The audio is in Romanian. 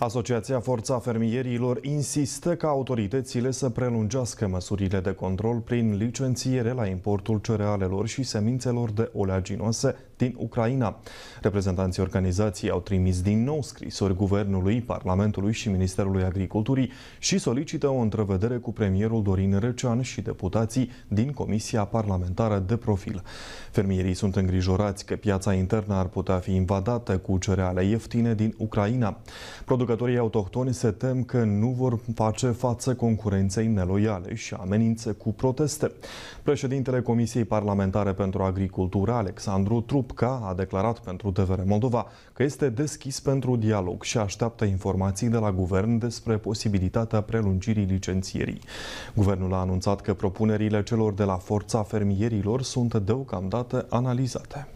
Asociația Forța Fermierilor insistă ca autoritățile să prelungească măsurile de control prin licențiere la importul cerealelor și semințelor de oleaginoase din Ucraina. Reprezentanții organizației au trimis din nou scrisori Guvernului, Parlamentului și Ministerului Agriculturii și solicită o întrevedere cu premierul Dorin Recean și deputații din Comisia Parlamentară de Profil. Fermierii sunt îngrijorați că piața internă ar putea fi invadată cu cereale ieftine din Ucraina. Produc Producătorii autohtoni se tem că nu vor face față concurenței neloiale și amenință cu proteste. Președintele Comisiei Parlamentare pentru Agricultură, Alexandru Trupca, a declarat pentru TVR Moldova că este deschis pentru dialog și așteaptă informații de la guvern despre posibilitatea prelungirii licențierii. Guvernul a anunțat că propunerile celor de la Forța Fermierilor sunt deocamdată analizate.